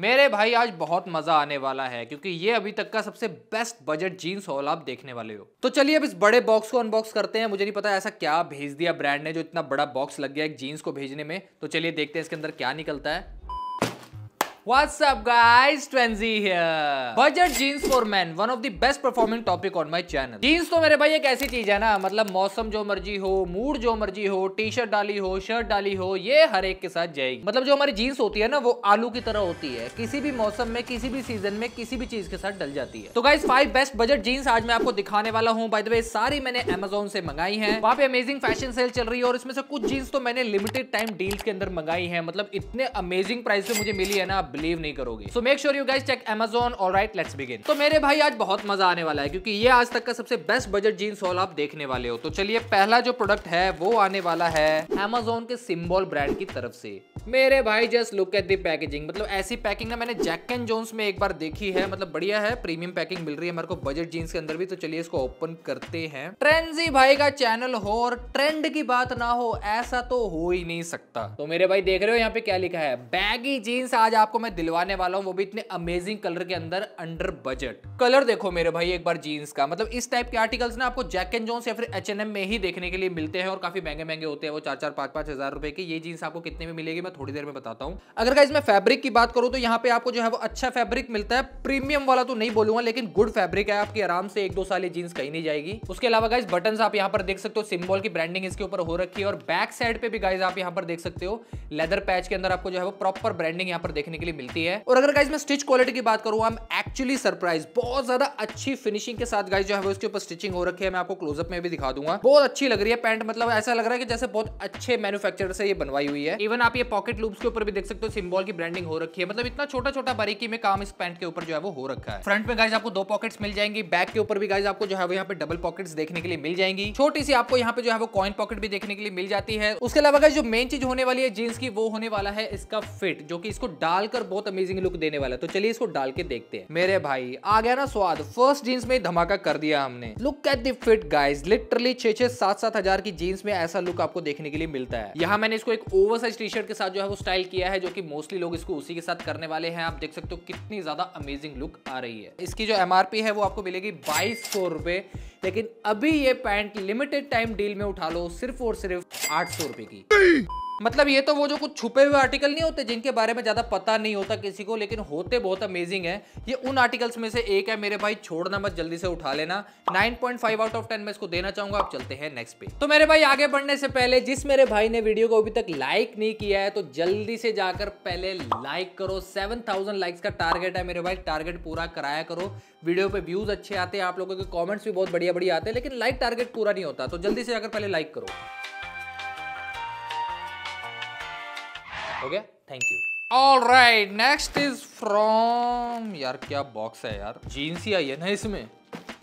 मेरे भाई आज बहुत मजा आने वाला है क्योंकि ये अभी तक का सबसे बेस्ट बजट जीन्स हॉल आप देखने वाले हो तो चलिए अब इस बड़े बॉक्स को अनबॉक्स करते हैं मुझे नहीं पता ऐसा क्या भेज दिया ब्रांड ने जो इतना बड़ा बॉक्स लग गया एक जीन्स को भेजने में तो चलिए देखते हैं इसके अंदर क्या निकलता है What's up guys, Twenzy here. Budget jeans for men, one of the best performing topic on my channel. Jeans तो मेरे भाई एक ऐसी चीज है ना मतलब मौसम जो मर्जी हो मूड जो मर्जी हो टी शर्ट डाली हो शर्ट डाली हो ये हर एक के साथ जाएगी मतलब जो हमारी जीन्स होती है ना वो आलू की तरह होती है किसी भी मौसम में किसी भी सीजन में किसी भी चीज के साथ डल जाती है तो guys five best budget jeans आज मैं आपको दिखाने वाला हूँ बाई द सारी मैंने अमेजोन से मंगाई है वहाँ पे अमेजिंग फैशन सेल चल रही है और इसमें से कुछ जीन्स तो मैंने लिमिटेड टाइम डील्स के अंदर मंगाई है मतलब इतने अमेजिंग प्राइस से मुझे मिली है ना बिलीव नहीं करोगे so make sure you guys check Amazon और राइट लेट्स बिगिन तो मेरे भाई आज बहुत मजा आने वाला है क्योंकि ये आज तक का सबसे बेस्ट बजट जीन्स हॉल आप देखने वाले हो तो चलिए पहला जो प्रोडक्ट है वो आने वाला है एमेजोन के सिम्बॉल ब्रांड की तरफ से मेरे भाई just look at the packaging मतलब ऐसी पैकिंग ना मैंने जैक एंड जोन्स में एक बार देखी है मतलब बढ़िया है प्रीमियम पैकिंग मिल रही है हमारे को बजट जीन्स के अंदर भी तो चलिए इसको ओपन करते हैं ट्रेंडी भाई का चैनल हो और ट्रेंड की बात ना हो ऐसा तो हो ही नहीं सकता तो मेरे भाई देख रहे हो यहाँ पे क्या लिखा है बैगी जीन्स आज आपको मैं दिलवाने वाला हूँ वो भी इतने अमेजिंग कलर के अंदर अंडर बजट कलर देखो मेरे भाई एक बार जीन्स का मतलब इस टाइप के आर्टिकल्स ना आपको जैक एंड जोन्स या फिर एच एन एम में ही देखने के लिए मिलते हैं और काफी महंगे महंगे होते हैं वो चार चार पांच पांच हजार रुपए की ये जीन्स आपको कितने में मिलेगी मैं थोड़ी देर में बताता हूँ अगर गाइज इसमें फैब्रिक की बात करूँ तो यहाँ पे आपको जो है वो अच्छा फैब्रिक मिलता है प्रीमियम वाला तो नहीं बोलूंगा लेकिन गुड फैब्रिक है आपकी आराम से एक दो साल ये जीन्स कहीं नहीं जाएगी उसके अलावा गाइज बटन आप यहाँ पर देख सकते हो सिम्बॉल की ब्रांडिंग इसके ऊपर हो रखी है और बैक साइड पे भी गाइज आप यहाँ पर देख सकते हो लेदर पैच के अंदर आपको जो है वो प्रॉपर ब्रांडिंग यहाँ पर देखने के लिए क्वालिटी मिलती है और अगर गाइज मैं स्टिच क्वालिटी की बात करूँ हम एक्चुअली सरप्राइज बहुत ज्यादा अच्छी फिनिशिंग के साथ गाइज जो है उसके ऊपर स्टिचिंग हो रखी है मैं आपको क्लोजअप में भी दिखा दूंगा बहुत अच्छी लग रही है पैंट मतलब ऐसा लग रहा है कि जैसे बहुत अच्छे मैनुफेक्चर से ये बनवाई हुई है इवन आप ये पॉकेट लूप्स के ऊपर भी देख सकते हो सिम्बॉल की ब्रांडिंग हो रखी है मतलब इतना छोटा छोटा बारीकी में काम इस पैंट के ऊपर जो है वो हो रखा है फ्रंट में गाइज आपको दो पॉकेट्स मिल जाएंगी बैक के ऊपर भी गाइज आपको जो है वो यहाँ पे डबल पॉकेट्स देखने के लिए मिल जाएंगी छोटी सी आपको यहाँ पे जो है वो कॉइन पॉकेट भी देखने के लिए मिल जाती है उसके अलावा जो मेन चीज होने वाली है जींस की वो होने वाला है इसका फिट जो कि इसको डालकर बहुत अमेजिंग लुक देने वाला तो चलिए इसको डाल के देखते हैं मेरे भाई आ गया ना स्वाद फर्स्ट जींस में धमाका कर दिया हमने look at the fit guys literally छह छह सात सात हजार की जीन्स में ऐसा लुक आपको देखने के लिए मिलता है यहाँ मैंने इसको एक ओवर साइज टी शर्ट के साथ जो है वो स्टाइल किया है जो की मोस्टली लोग इसको उसी के साथ करने वाले हैं आप देख सकते हो कितनी ज्यादा अमेजिंग लुक आ रही है इसकी जो एम है वो आपको मिलेगी बाईस लेकिन अभी ये पैंट लिमिटेड टाइम डील में उठा लो सिर्फ और सिर्फ आठ सौ रुपए की मतलब ये तो वो जो कुछ छुपे हुए आर्टिकल नहीं होते जिनके बारे में ज़्यादा पता नहीं होता किसी को लेकिन होते बहुत अमेजिंग है ये उन आर्टिकल्स में से एक है मेरे भाई छोड़ना मत जल्दी से उठा लेना 9.5 आउट ऑफ 10 मैं इसको देना चाहूंगा आप चलते हैं नेक्स्ट पे तो मेरे भाई आगे बढ़ने से पहले जिस मेरे भाई ने वीडियो को अभी तक लाइक नहीं किया है तो जल्दी से जाकर पहले लाइक करो सेवन लाइक्स का टारगेट है मेरे भाई टारगेट पूरा कराया करो वीडियो पे व्यूज अच्छे आते हैं आप लोगों के कॉमेंट्स भी बहुत बढ़िया बढ़िया आते हैं लेकिन लाइक टारगेट पूरा नहीं होता तो जल्दी से जाकर पहले लाइक करो हो गया thank you all right next is from यार क्या बॉक्स है यार जीन्स ही आई है ना इसमें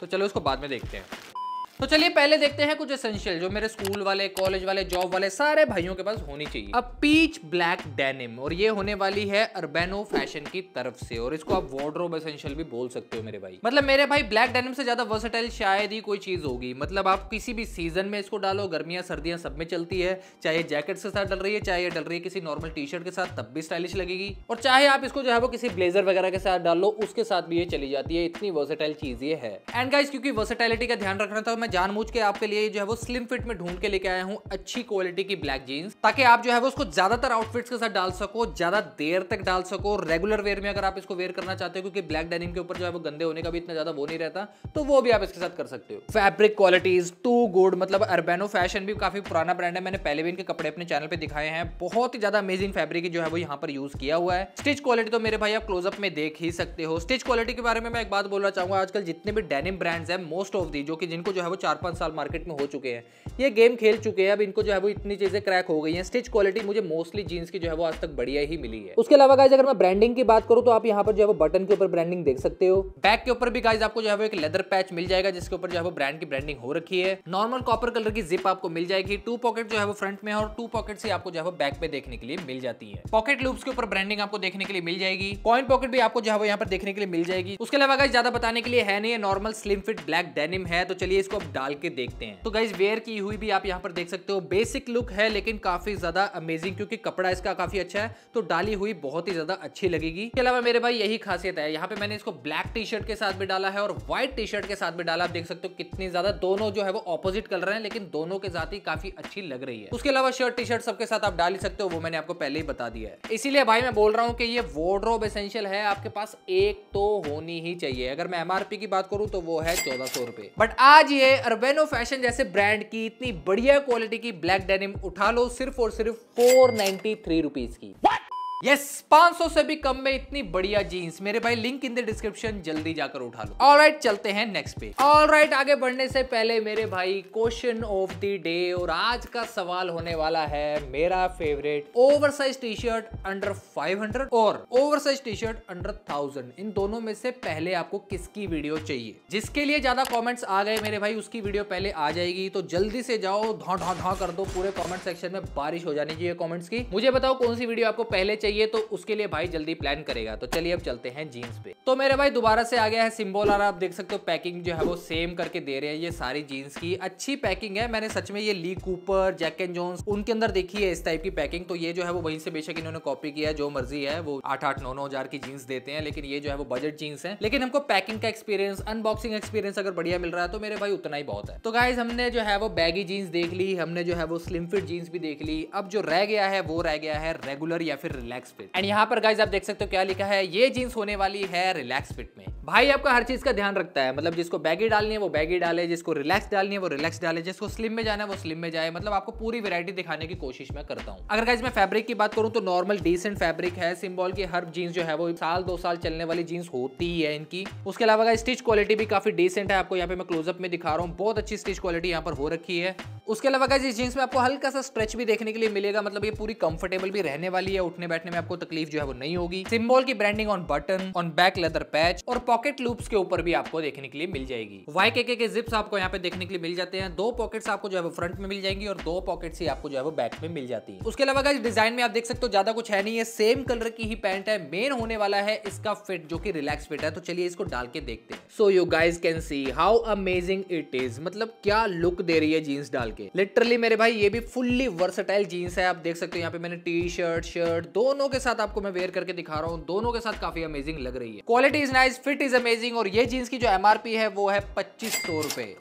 तो चलो इसको बाद में देखते हैं तो चलिए पहले देखते हैं कुछ एसेंशियल जो मेरे स्कूल वाले कॉलेज वाले जॉब वाले सारे भाइयों के पास होनी चाहिए अब पीच ब्लैक डेनिम और ये होने वाली है अर्बेनो फैशन की तरफ से और इसको आप वार्ड्रोब एसेंशियल भी बोल सकते हो मेरे भाई मतलब मेरे भाई ब्लैक डेनिम से ज्यादा वर्सेटाइल शायद ही कोई चीज होगी मतलब आप किसी भी सीजन में इसको डालो गर्मियां सर्दियां सब में चलती है चाहे जैकेट के साथ डल रही है चाहे ये डल रही है किसी नॉर्मल टी शर्ट के साथ तब भी स्टाइलिश लगेगी और चाहे आप इसको जो है वो किसी ब्लेजर वगैरह के साथ डालो उसके साथ भी ये चली जाती है इतनी वर्सेटाइल चीज ये है एंड गाइज क्योंकि वर्सेटाइलिटी का ध्यान रखना था मैं मैं जानबूझ के आपके लिए जो है वो स्लिम फिट में ढूंढ के लेके आया हूँ अच्छी क्वालिटी की ब्लैक जीन्स ताकि आप जो है वो उसको ज्यादातर आउटफिट्स के साथ डाल सको ज्यादा देर तक डाल सको रेगुलर वेयर में अगर आप इसको वेयर करना चाहते हो क्योंकि ब्लैक डेनिम के ऊपर जो है वो गंदे होने का भी इतना ज्यादा वो नहीं रहता तो वो भी आप इसके साथ कर सकते हो fabric quality is too good मतलब अर्बेनो फैशन भी काफी पुराना ब्रांड है मैंने पहले भी इनके कपड़े अपने चैनल पर दिखाए हैं बहुत ही ज्यादा अमेजिंग फैब्रिक जो है वो यहाँ पर यूज किया हुआ है स्टिच क्वालिटी तो मेरे भाई आप क्लोजअप में देख ही सकते हो स्टिच क्वालिटी के बारे में मैं एक बात बोलना चाहूंगा आजकल जितने भी डेनिम ब्रांड्स है मोस्ट ऑफ दी जो कि जिनको जो है वो वो चार पाँच साल मार्केट में हो चुके हैं ये गेम खेल चुके हैं अब इनको जो है वो इतनी चीज़ें क्रैक हो गई हैं स्टिच क्वालिटी मुझे मोस्टली जीन्स की जो है वो आज तक बढ़िया ही मिली है उसके अलावा गाइज अगर मैं ब्रांडिंग की बात करूँ तो आप यहाँ पर जो है वो बटन के ऊपर ब्रांडिंग देख सकते हो बैक के ऊपर भी गाइज आपको जो है वो एक लेदर पैच मिल जाएगा जिसके ऊपर जो है वो ब्रांड की ब्रांडिंग हो रखी है नॉर्मल कॉपर कलर की जिप आपको मिल जाएगी टू पॉकेट जो है वो फ्रंट में और टू पॉकेट से आपको जो है वो बैक पे देखने के लिए मिल जाती है पॉकेट लूप्स के ऊपर ब्रांडिंग आपको देखने के लिए मिल जाएगी पॉइंट पॉकेट भी आपको जो है वो यहाँ पर देखने के लिए मिल जाएगी उसके अलावा गाइज ज्यादा बताने के लिए है नहीं है normal slim fit black denim है तो चलिए इसको डाल के देखते हैं तो गाइज वेयर की हुई भी आप यहाँ पर देख सकते हो बेसिक लुक है लेकिन काफी ज्यादा अमेजिंग क्योंकि कपड़ा इसका काफी अच्छा है तो डाली हुई बहुत ही ज्यादा अच्छी लगेगी इसके अलावा मेरे भाई यही खासियत है यहाँ पे मैंने इसको ब्लैक टी शर्ट के साथ भी डाला है और व्हाइट टी शर्ट के साथ भी डाला आप देख सकते हो कितनी ज्यादा दोनों जो है वो ऑपोजिट कलर है लेकिन दोनों के साथ ही काफी अच्छी लग रही है उसके अलावा शर्ट टी शर्ट सबके साथ आप डाल सकते हो वो मैंने आपको पहले ही बता दिया है इसीलिए भाई मैं बोल रहा हूँ कि ये वोड्रोब एसेंशियल है आपके पास एक तो होनी ही चाहिए अगर मैं एमआरपी की बात करूं तो वो है चौदह सौ रुपए बट आज ये अर्बेनो फैशन जैसे ब्रांड की इतनी बढ़िया क्वालिटी की ब्लैक डेनिम उठा लो सिर्फ और सिर्फ फोर नाइनटी थ्री रुपीज की What? यस yes, 500 से भी कम में इतनी बढ़िया जीन्स मेरे भाई लिंक इन द डिस्क्रिप्शन जल्दी जाकर उठा लो ऑल राइट चलते हैं नेक्स्ट पे ऑल राइट आगे बढ़ने से पहले मेरे भाई क्वेश्चन ऑफ द डे और आज का सवाल होने वाला है मेरा favourite over size T shirt under 500 और over size T shirt under 1000 इन दोनों में से पहले आपको किसकी वीडियो चाहिए जिसके लिए ज्यादा कॉमेंट्स आ गए मेरे भाई उसकी वीडियो पहले आ जाएगी तो जल्दी से जाओ धौ धौ धौ कर दो पूरे कॉमेंट सेक्शन में बारिश हो जानी चाहिए कॉमेंट्स की मुझे बताओ कौन सी वीडियो आपको पहले चाहिए तो उसके लिए भाई जल्दी प्लान करेगा तो चलिए अब चलते हैं जीन्स पे तो मेरे भाई दोबारा से आ गया है सिम्बोल और आप देख सकते हो पैकिंग जो है वो सेम करके दे रहे हैं ये सारी जीन्स की अच्छी पैकिंग है मैंने सच में ये Lee Cooper Jack and Jones उनके अंदर देखी है इस टाइप की पैकिंग तो ये जो है वो वहीं से बेशक इन्होंने कॉपी किया है जो मर्जी है वो आठ आठ नौ नौ हजार की जीन्स देते हैं लेकिन ये जो है वो बजट जीन्स है लेकिन हमको पैकिंग का एक्सपीरियंस अनबॉक्सिंग एक्सपीरियंस अगर बढ़िया मिल रहा है तो मेरे भाई उतना ही बहुत है तो गाइज हमने जो है वो बैगी जीन्स देख ली हमने जो है वो स्लिम फिट जीन्स भी देख ली अब जो रह गया है वो रह गया है रेगुलर या फिर रिलैक्स रिलैक्स फिट एंड यहाँ पर गाइज आप देख सकते हो क्या लिखा है ये जीन्स होने वाली है रिलैक्स फिट में भाई आपका हर चीज का ध्यान रखता है मतलब जिसको बैगी डालनी है वो बैगी डाले जिसको रिलैक्स डालनी है वो रिलैक्स डाले जिसको स्लिम में जाना है वो स्लिम में जाए मतलब आपको पूरी वैरायटी दिखाने की कोशिश मैं करता हूँ अगर गाइज मैं फैब्रिक की बात करूँ तो नॉर्मल डिसेंट फैब्रिक है सिम्बॉल की हर जीन्स जो है वो साल दो साल चलने वाली जीन्स होती है इनकी उसके अलावा स्टिच क्वालिटी भी काफी डिसेंट है आपको यहाँ पे मैं क्लोजअप में दिखा रहा हूँ बहुत अच्छी स्टिच क्वालिटी यहाँ पर हो रखी है उसके अलावा गाइज इस जीन्स में आपको हल्का सा स्ट्रेच भी देखने के लिए मिलेगा मतलब ये पूरी कंफर्टेबल भी रहने वाली है उठने बैठने में आपको तकलीफ जो है वो नहीं होगी सिम्बॉल की branding on button on back leather patch और पॉकेट लूप्स के ऊपर भी आपको देखने के लिए मिल जाएगी वाई के के जिप्स आपको यहाँ पे देखने के लिए मिल जाते हैं दो पॉकेट्स आपको जो है वो फ्रंट में मिल जाएंगी और दो पॉकेट ही आपको जो है वो बैक में मिल जाती है उसके अलावा गाइज डिजाइन में आप देख सकते हो ज्यादा कुछ है नहीं है सेम कलर की ही पैंट है मेन होने वाला है इसका फिट जो की रिलैक्स फिट है तो चलिए इसको डाल के देखते हैं so you guys can see how amazing it is मतलब क्या लुक दे रही है जीन्स डाल के लिटरली मेरे भाई ये भी फुल्ली वर्सटाइल जीन्स है आप देख सकते हो यहाँ पे मैंने टी शर्ट शर्ट दोनों के साथ आपको मैं वेयर करके दिखा रहा हूँ दोनों के साथ काफी अमेजिंग लग रही है quality is nice fit is amazing और ये जीन्स की जो एम है वो है पच्चीस सौ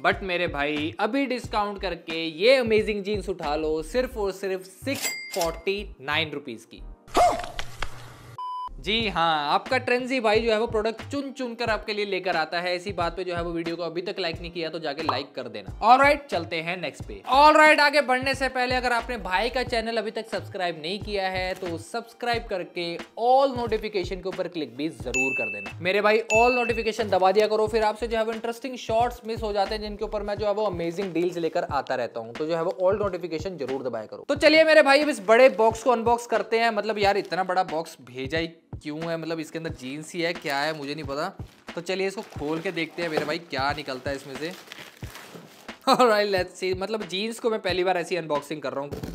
बट मेरे भाई अभी डिस्काउंट करके ये अमेजिंग जीन्स उठा लो सिर्फ और सिर्फ सिक्स फोर्टी नाइन रुपीज की जी हाँ आपका ट्रेंजी भाई जो है वो प्रोडक्ट चुन चुन कर आपके लिए लेकर आता है इसी बात पे जो है वो वीडियो को अभी तक लाइक नहीं किया तो जाके लाइक कर देना ऑल right, चलते हैं नेक्स्ट पे ऑल right, आगे बढ़ने से पहले अगर आपने भाई का चैनल अभी तक सब्सक्राइब नहीं किया है तो सब्सक्राइब करके ऑल नोटिफिकेशन के ऊपर क्लिक भी जरूर कर देना मेरे भाई ऑल नोटिफिकेशन दबा दिया करो फिर आपसे जो है वो इंटरेस्टिंग शॉर्ट्स मिस हो जाते हैं जिनके ऊपर मैं जो है वो अमेजिंग डील्स लेकर आता रहता हूँ तो जो है वो ऑल नोटिफिकेशन जरूर दबाया करो तो चलिए मेरे भाई अब इस बड़े बॉक्स को अनबॉक्स करते हैं मतलब यार इतना बड़ा बॉक्स भेजा ही क्यों है मतलब इसके अंदर जीन्स ही है क्या है मुझे नहीं पता तो चलिए इसको खोल के देखते हैं मेरे भाई क्या निकलता है इसमें से और लेट्स सी मतलब जीन्स को मैं पहली बार ऐसी अनबॉक्सिंग कर रहा हूँ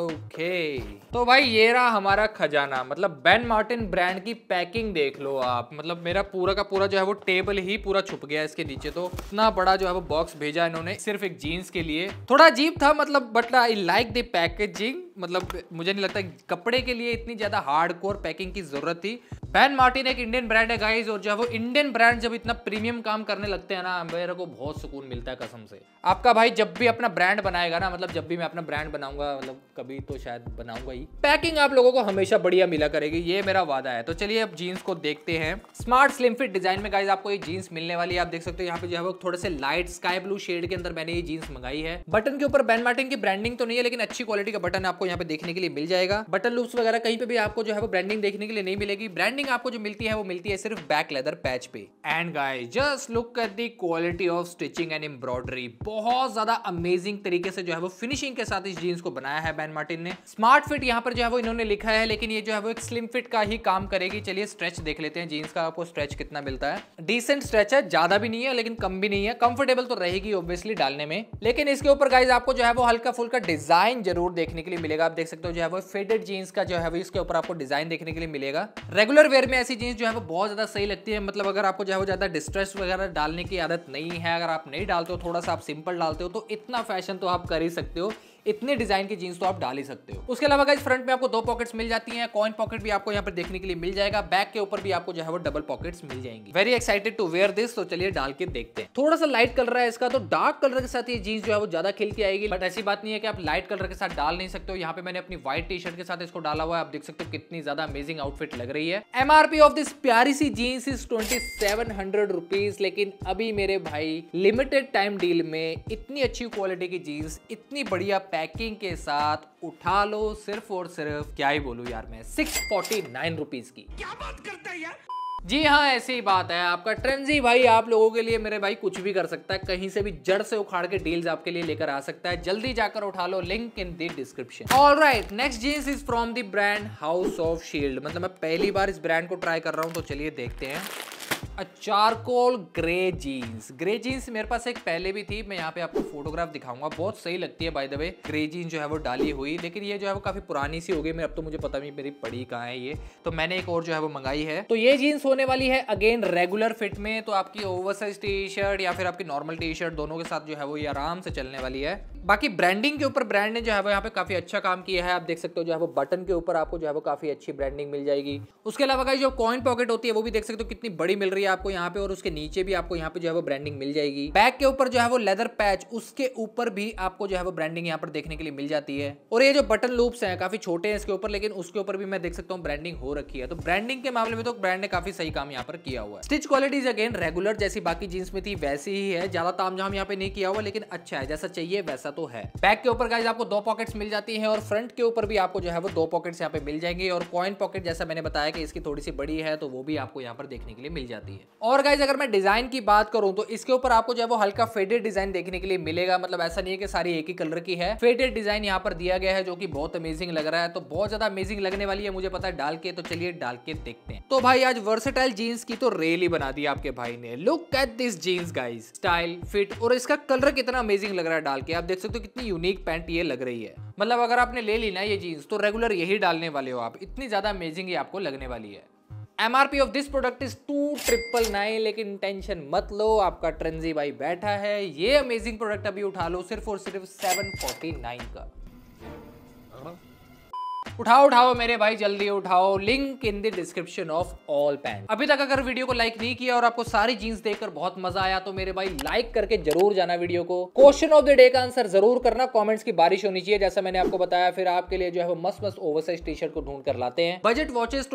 ओके okay. तो भाई ये रहा हमारा खजाना मतलब बेन मार्टिन ब्रांड की पैकिंग देख लो आप मतलब मेरा पूरा का पूरा जो है वो टेबल ही पूरा छुप गया इसके नीचे तो इतना बड़ा जो है वो बॉक्स भेजा इन्होंने सिर्फ एक जीन्स के लिए थोड़ा अजीब था मतलब but I like the packaging मतलब मुझे नहीं लगता कपड़े के लिए इतनी ज़्यादा हार्ड कोर पैकिंग की ज़रूरत थी बैन मार्टिन एक इंडियन ब्रांड है गाइज और है वो इंडियन ब्रांड जब इतना प्रीमियम काम करने लगते हैं ना मेरे को बहुत सुकून मिलता है कसम से आपका भाई जब भी अपना ब्रांड बनाएगा ना मतलब जब भी मैं अपना ब्रांड बनाऊंगा मतलब कभी तो शायद बनाऊंगा ही पैकिंग आप लोगों को हमेशा बढ़िया मिला करेगी ये मेरा वादा है तो चलिए अब जीन्स को देखते हैं स्मार्ट स्लिम फिट डिजाइन में गाइज आपको ये जीन्स मिलने वाली है आप देख सकते हो यहाँ पे जो है वो थोड़े से लाइट स्काई ब्लू शेड के अंदर मैंने ये जीन्स मंगाई है बटन के ऊपर बैन मार्टिन की ब्रांडिंग तो नहीं है लेकिन अच्छी क्वालिटी का बटन आपको आपको यहाँ पे देखने के लिए मिल जाएगा बटन लूप्स वगैरह कहीं पे भी आपको जो है वो ब्रांडिंग देखने के लिए नहीं मिलेगी ब्रांडिंग आपको जो मिलती है वो मिलती है सिर्फ बैक लेदर पैच पे and guy just look at the quality of stitching and embroidery बहुत ज्यादा अमेजिंग तरीके से जो है वो फिनिशिंग के साथ इस जीन्स को बनाया है बैन मार्टिन ने स्मार्ट फिट यहाँ पर जो है वो इन्होंने लिखा है लेकिन ये जो है वो एक स्लिम फिट का ही काम करेगी चलिए स्ट्रेच देख लेते हैं जीन्स का आपको स्ट्रेच कितना मिलता है डिसेंट स्ट्रेच है ज्यादा भी नहीं है लेकिन कम भी नहीं है कंफर्टेबल तो रहेगी ऑब्वियसली डालने में लेकिन इसके ऊपर गाइज आपको जो है वो हल्का फुल्का डिजाइन जरूर देखने के लिए मिलेगा आप देख सकते हो जो है वो फिटेड जीन्स का जो है वो इसके ऊपर आपको डिजाइन देखने के लिए मिलेगा रेगुलर वेयर में ऐसी जीन्स जो है वो बहुत ज्यादा सही लगती है मतलब अगर आपको जो है वो ज्यादा डिस्ट्रेस वगैरह डालने की आदत नहीं है अगर आप नहीं डालते हो थोड़ा सा आप सिंपल डालते हो तो इतना फैशन तो आप कर ही सकते हो इतने डिजाइन की जीन्स तो आप डाल ही सकते हो उसके अलावा इस फ्रंट में आपको दो पॉकेट्स मिल जाती है कॉइन पॉकेट भी आपको यहाँ पर देखने के लिए मिल जाएगा बैक के ऊपर भी आपको जो है वो डबल पॉकेट्स मिल जाएंगी very excited to wear this तो चलिए डाल के देखते हैं थोड़ा सा लाइट कलर है इसका तो डार्क कलर के साथ ये जीन्स जो है वो ज्यादा खिल के आएगी बट ऐसी बात नहीं है कि आप लाइट कलर के साथ डाल नहीं सकते हो यहाँ पे मैंने अपनी व्हाइट टी शर्ट के साथ इसको डाला हुआ है आप देख सकते हो कितनी ज्यादा अमेजिंग आउटफिट लग रही है एमआरपी ऑफ दिस प्यारी सी jeans is twenty seven hundred rupees लेकिन अभी मेरे भाई लिमिटेड टाइम डील में इतनी अच्छी क्वालिटी की जीन्स इतनी बढ़िया पैकिंग के साथ उठा लो सिर्फ और सिर्फ क्या ही बोलू यार मैं सिक्स फोर्टी नाइन रुपीज की क्या बात करते हैं यार जी हाँ ऐसी ही बात है आपका ट्रेंजी भाई आप लोगों के लिए मेरे भाई कुछ भी कर सकता है कहीं से भी जड़ से उखाड़ के डील्स आपके लिए लेकर आ सकता है जल्दी जाकर उठा लो link in the description all right next jeans is from the brand house of shield मतलब मैं पहली बार इस ब्रांड को ट्राई कर रहा हूँ तो चलिए देखते हैं charcoal grey jeans grey jeans मेरे पास एक पहले भी थी मैं यहाँ पे आपको फोटोग्राफ दिखाऊंगा बहुत सही लगती है by the way grey jeans जो है वो डाली हुई लेकिन ये जो है वो काफी पुरानी सी हो गई मैं अब तो मुझे पता नहीं मेरी पड़ी कहाँ है ये तो मैंने एक और जो है वो मंगाई है तो ये जीन्स होने वाली है अगेन रेगुलर फिट में तो आपकी ओवर टी शर्ट या फिर आपकी नॉर्मल टी शर्ट दोनों के साथ जो है वो ये आराम से चलने वाली है बाकी ब्रांडिंग के ऊपर ब्रांड ने जो है वो यहाँ पे काफी अच्छा काम किया है आप देख सकते हो जो है वो बटन के ऊपर आपको जो है वो काफी अच्छी ब्रांडिंग मिल जाएगी उसके अलावा जो कॉइन पॉकेट होती है वो भी देख सकते हो कितनी बड़ी मिल रही है रही है आपको यहाँ पे और उसके नीचे भी आपको यहाँ पे जो है वो ब्रांडिंग मिल जाएगी बैक के ऊपर जो है वो लेदर पैच उसके ऊपर भी आपको जो है वो ब्रांडिंग यहाँ पर देखने के लिए मिल जाती है और ये जो बटन लूप्स हैं काफी छोटे हैं इसके ऊपर लेकिन उसके ऊपर भी मैं देख सकता हूँ ब्रांडिंग हो रखी है तो ब्रांडिंग के मामले में तो ब्रांड ने काफी सही काम यहाँ पर किया हुआ है स्टिच क्वालिटी अगेन रेगुलर जैसी बाकी जींस में थी वैसी ही है ज्यादा ताम जहां यहाँ पे नहीं किया हुआ लेकिन अच्छा है जैसा चाहिए वैसा तो है बैक के ऊपर गाइज आपको दो पॉकेट मिल जाती है और फ्रंट के ऊपर भी आपको जो है वो दो पॉकेट यहाँ पे मिल जाएंगे और कॉइन पॉकेट जैसा मैंने बताया कि इसकी थोड़ी सी बड़ी है तो वो भी आपको यहाँ पर देखने के लिए मिल जाती है रही है और गाइज अगर मैं डिज़ाइन की बात करूं तो इसके ऊपर आपको जो है वो हल्का फेडेड डिज़ाइन देखने के लिए मिलेगा मतलब ऐसा नहीं है कि सारी एक ही कलर की है फेडेड डिज़ाइन यहाँ पर दिया गया है जो कि बहुत अमेजिंग लग रहा है तो बहुत ज़्यादा अमेजिंग लगने वाली है मुझे पता है डाल के तो चलिए डाल के देखते हैं तो भाई आज वर्सेटाइल जीन्स की तो रेल ही बना दी आपके भाई ने look at this jeans guys style fit और इसका कलर कितना अमेजिंग लग रहा है डाल के आप देख सकते हो कितनी यूनिक पैंट ये लग रही है मतलब अगर आपने ले ली ना ये जीन्स तो रेगुलर यही डालने वाले हो आप इतनी ज़्यादा अमेजिंग ये आपको लगने वाली है MRP of this product is two triple nine लेकिन टेंशन मत लो आपका ट्रेंजी भाई बैठा है ये अमेजिंग प्रोडक्ट अभी उठा लो सिर्फ और सिर्फ सेवन फोर्टी नाइन का उठाओ उठाओ मेरे भाई जल्दी उठाओ link in the description of all पैन अभी तक अगर वीडियो को लाइक नहीं किया और आपको सारी जीन्स देखकर बहुत मजा आया तो मेरे भाई लाइक करके जरूर जाना वीडियो को क्वेश्चन ऑफ द डे का आंसर जरूर करना कॉमेंट्स की बारिश होनी चाहिए जैसा मैंने आपको बताया फिर आपके लिए जो है वो मस्त मस्त ओवरसाइज टी शर्ट को ढूंढ कर लाते हैं बजट वॉचेस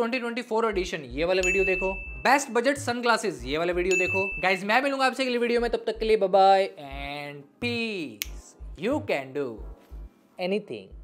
फोर एडिशन ये वाला वीडियो देखो बेस्ट बजट सनग्लासेस ये वाला वीडियो देखो गाइज मैं मिलूंगा आपसे अगले वीडियो में तब तक के लिए bye and peace you can do anything